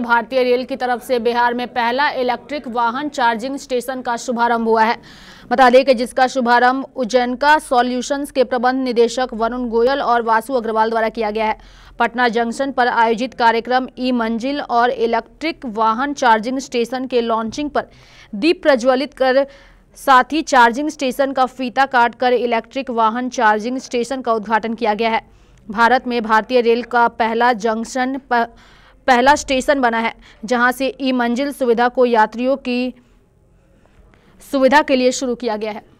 भारतीय रेल की तरफ से बिहार में पहला इलेक्ट्रिक वाहन चार्जिंग स्टेशन का शुभारंभ हुआ है बता दें कि जिसका शुभारंभ उज्जैनका सॉल्यूशंस के प्रबंध निदेशक वरुण गोयल और वासु अग्रवाल द्वारा किया गया है पटना जंक्शन पर आयोजित कार्यक्रम ई मंजिल और इलेक्ट्रिक वाहन चार्जिंग स्टेशन के लॉन्चिंग पर दीप प्रज्वलित कर साथ ही चार्जिंग स्टेशन का फीता काटकर इलेक्ट्रिक वाहन चार्जिंग स्टेशन का उद्घाटन किया गया है भारत में भारतीय रेल का पहला जंक्शन पहला स्टेशन बना है जहां से ई मंजिल सुविधा को यात्रियों की सुविधा के लिए शुरू किया गया है